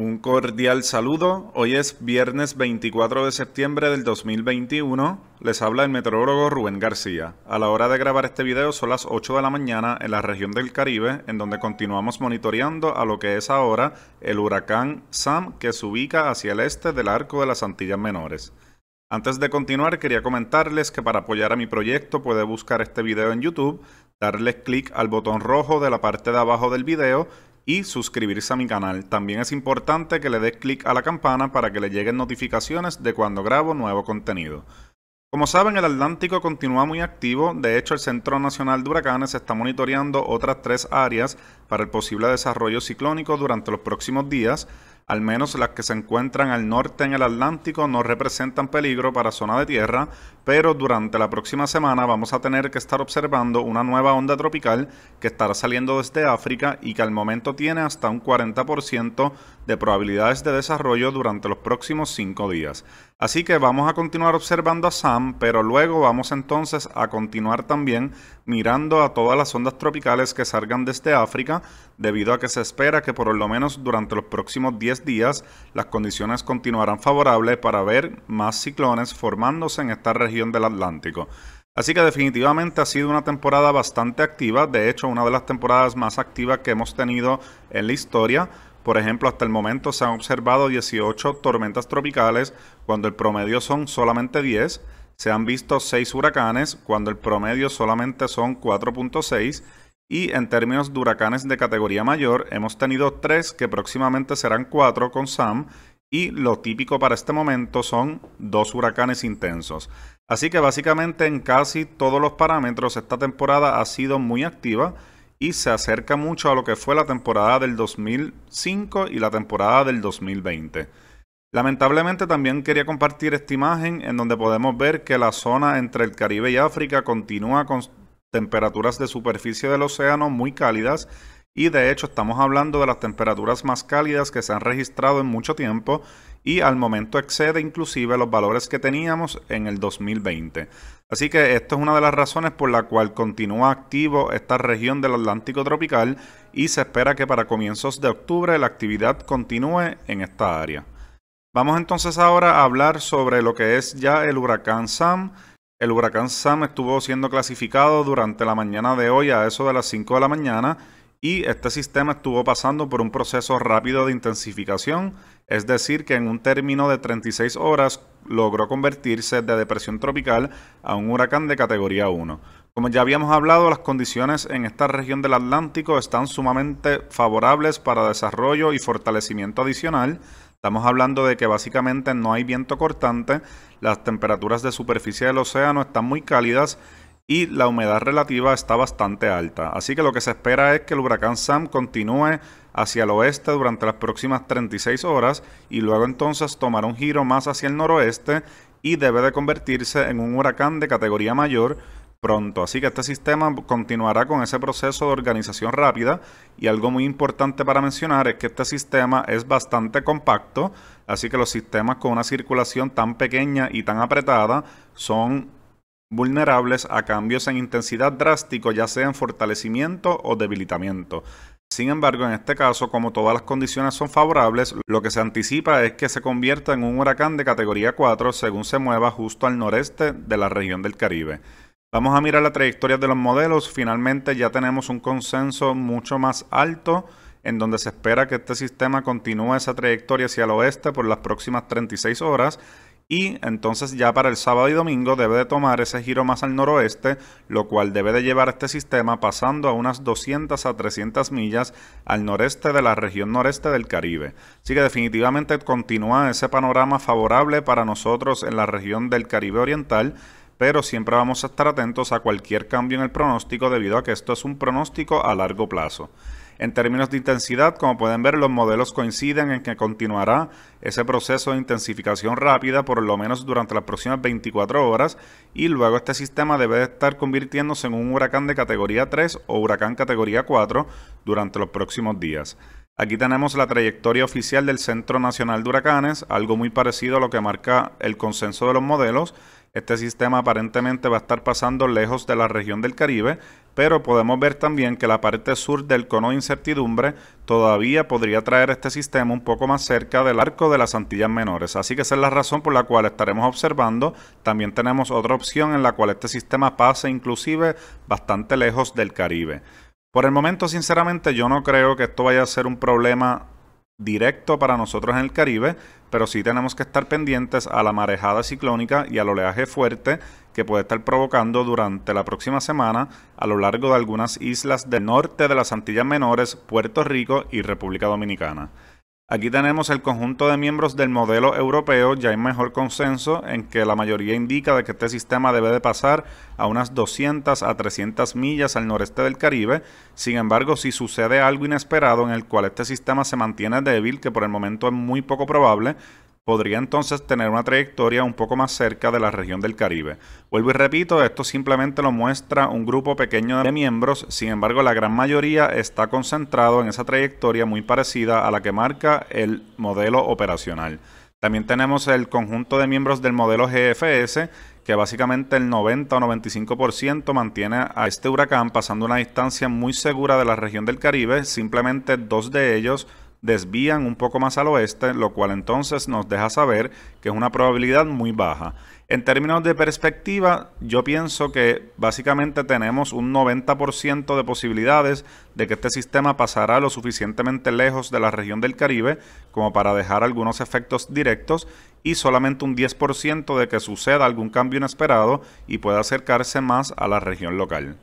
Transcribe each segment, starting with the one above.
Un cordial saludo. Hoy es viernes 24 de septiembre del 2021. Les habla el meteorólogo Rubén García. A la hora de grabar este video son las 8 de la mañana en la región del Caribe, en donde continuamos monitoreando a lo que es ahora el huracán Sam que se ubica hacia el este del arco de las Antillas Menores. Antes de continuar, quería comentarles que para apoyar a mi proyecto puede buscar este video en YouTube, darle clic al botón rojo de la parte de abajo del video y suscribirse a mi canal. También es importante que le des clic a la campana para que le lleguen notificaciones de cuando grabo nuevo contenido. Como saben, el Atlántico continúa muy activo, de hecho el Centro Nacional de Huracanes está monitoreando otras tres áreas para el posible desarrollo ciclónico durante los próximos días, al menos las que se encuentran al norte en el Atlántico no representan peligro para zona de tierra, pero durante la próxima semana vamos a tener que estar observando una nueva onda tropical que estará saliendo desde África y que al momento tiene hasta un 40% de probabilidades de desarrollo durante los próximos 5 días. Así que vamos a continuar observando a Sam, pero luego vamos entonces a continuar también mirando a todas las ondas tropicales que salgan desde África, debido a que se espera que por lo menos durante los próximos 10 días las condiciones continuarán favorables para ver más ciclones formándose en esta región del Atlántico. Así que definitivamente ha sido una temporada bastante activa, de hecho una de las temporadas más activas que hemos tenido en la historia. Por ejemplo, hasta el momento se han observado 18 tormentas tropicales cuando el promedio son solamente 10. Se han visto 6 huracanes cuando el promedio solamente son 4.6. Y en términos de huracanes de categoría mayor, hemos tenido 3 que próximamente serán 4 con Sam y lo típico para este momento son dos huracanes intensos. Así que básicamente en casi todos los parámetros esta temporada ha sido muy activa y se acerca mucho a lo que fue la temporada del 2005 y la temporada del 2020. Lamentablemente también quería compartir esta imagen en donde podemos ver que la zona entre el Caribe y África continúa con temperaturas de superficie del océano muy cálidas y de hecho estamos hablando de las temperaturas más cálidas que se han registrado en mucho tiempo y al momento excede inclusive los valores que teníamos en el 2020. Así que esto es una de las razones por la cual continúa activo esta región del Atlántico tropical y se espera que para comienzos de octubre la actividad continúe en esta área. Vamos entonces ahora a hablar sobre lo que es ya el huracán Sam. El huracán Sam estuvo siendo clasificado durante la mañana de hoy a eso de las 5 de la mañana y este sistema estuvo pasando por un proceso rápido de intensificación, es decir, que en un término de 36 horas logró convertirse de depresión tropical a un huracán de categoría 1. Como ya habíamos hablado, las condiciones en esta región del Atlántico están sumamente favorables para desarrollo y fortalecimiento adicional. Estamos hablando de que básicamente no hay viento cortante, las temperaturas de superficie del océano están muy cálidas y la humedad relativa está bastante alta. Así que lo que se espera es que el huracán Sam continúe hacia el oeste durante las próximas 36 horas y luego entonces tomará un giro más hacia el noroeste y debe de convertirse en un huracán de categoría mayor pronto. Así que este sistema continuará con ese proceso de organización rápida y algo muy importante para mencionar es que este sistema es bastante compacto, así que los sistemas con una circulación tan pequeña y tan apretada son vulnerables a cambios en intensidad drástico, ya sea en fortalecimiento o debilitamiento. Sin embargo, en este caso, como todas las condiciones son favorables, lo que se anticipa es que se convierta en un huracán de categoría 4 según se mueva justo al noreste de la región del Caribe. Vamos a mirar la trayectoria de los modelos. Finalmente ya tenemos un consenso mucho más alto en donde se espera que este sistema continúe esa trayectoria hacia el oeste por las próximas 36 horas y entonces ya para el sábado y domingo debe de tomar ese giro más al noroeste, lo cual debe de llevar este sistema pasando a unas 200 a 300 millas al noreste de la región noreste del Caribe. Así que definitivamente continúa ese panorama favorable para nosotros en la región del Caribe Oriental pero siempre vamos a estar atentos a cualquier cambio en el pronóstico debido a que esto es un pronóstico a largo plazo. En términos de intensidad, como pueden ver, los modelos coinciden en que continuará ese proceso de intensificación rápida por lo menos durante las próximas 24 horas y luego este sistema debe estar convirtiéndose en un huracán de categoría 3 o huracán categoría 4 durante los próximos días. Aquí tenemos la trayectoria oficial del Centro Nacional de Huracanes, algo muy parecido a lo que marca el consenso de los modelos, este sistema aparentemente va a estar pasando lejos de la región del Caribe, pero podemos ver también que la parte sur del cono de incertidumbre todavía podría traer este sistema un poco más cerca del arco de las Antillas Menores. Así que esa es la razón por la cual estaremos observando. También tenemos otra opción en la cual este sistema pase inclusive bastante lejos del Caribe. Por el momento, sinceramente, yo no creo que esto vaya a ser un problema directo para nosotros en el Caribe, pero sí tenemos que estar pendientes a la marejada ciclónica y al oleaje fuerte que puede estar provocando durante la próxima semana a lo largo de algunas islas del norte de las Antillas Menores, Puerto Rico y República Dominicana. Aquí tenemos el conjunto de miembros del modelo europeo, ya hay mejor consenso en que la mayoría indica de que este sistema debe de pasar a unas 200 a 300 millas al noreste del Caribe, sin embargo si sucede algo inesperado en el cual este sistema se mantiene débil, que por el momento es muy poco probable, podría entonces tener una trayectoria un poco más cerca de la región del Caribe. Vuelvo y repito, esto simplemente lo muestra un grupo pequeño de miembros, sin embargo la gran mayoría está concentrado en esa trayectoria muy parecida a la que marca el modelo operacional. También tenemos el conjunto de miembros del modelo GFS, que básicamente el 90 o 95% mantiene a este huracán pasando una distancia muy segura de la región del Caribe, simplemente dos de ellos desvían un poco más al oeste, lo cual entonces nos deja saber que es una probabilidad muy baja. En términos de perspectiva, yo pienso que básicamente tenemos un 90% de posibilidades de que este sistema pasará lo suficientemente lejos de la región del Caribe como para dejar algunos efectos directos y solamente un 10% de que suceda algún cambio inesperado y pueda acercarse más a la región local.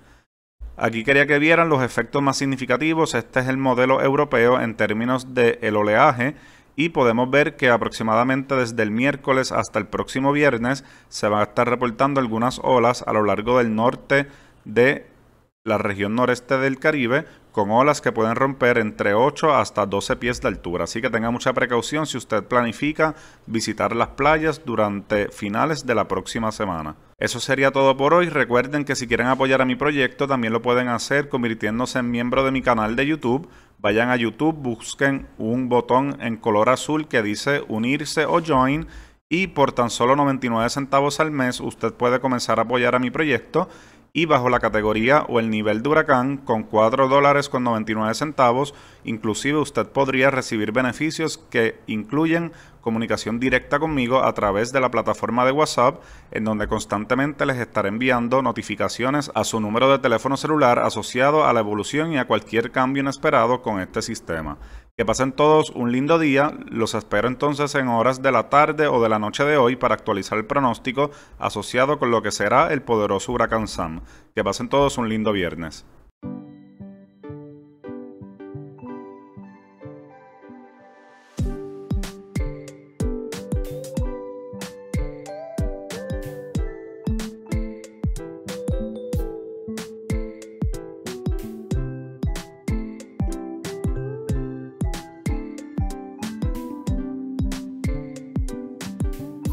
Aquí quería que vieran los efectos más significativos. Este es el modelo europeo en términos del el oleaje y podemos ver que aproximadamente desde el miércoles hasta el próximo viernes se van a estar reportando algunas olas a lo largo del norte de la región noreste del Caribe, con olas que pueden romper entre 8 hasta 12 pies de altura. Así que tenga mucha precaución si usted planifica visitar las playas durante finales de la próxima semana. Eso sería todo por hoy. Recuerden que si quieren apoyar a mi proyecto también lo pueden hacer convirtiéndose en miembro de mi canal de YouTube. Vayan a YouTube, busquen un botón en color azul que dice unirse o join y por tan solo 99 centavos al mes usted puede comenzar a apoyar a mi proyecto y bajo la categoría o el nivel de huracán con $4.99 dólares con centavos, inclusive usted podría recibir beneficios que incluyen comunicación directa conmigo a través de la plataforma de WhatsApp, en donde constantemente les estaré enviando notificaciones a su número de teléfono celular asociado a la evolución y a cualquier cambio inesperado con este sistema. Que pasen todos un lindo día, los espero entonces en horas de la tarde o de la noche de hoy para actualizar el pronóstico asociado con lo que será el poderoso huracán Sam. Que pasen todos un lindo viernes.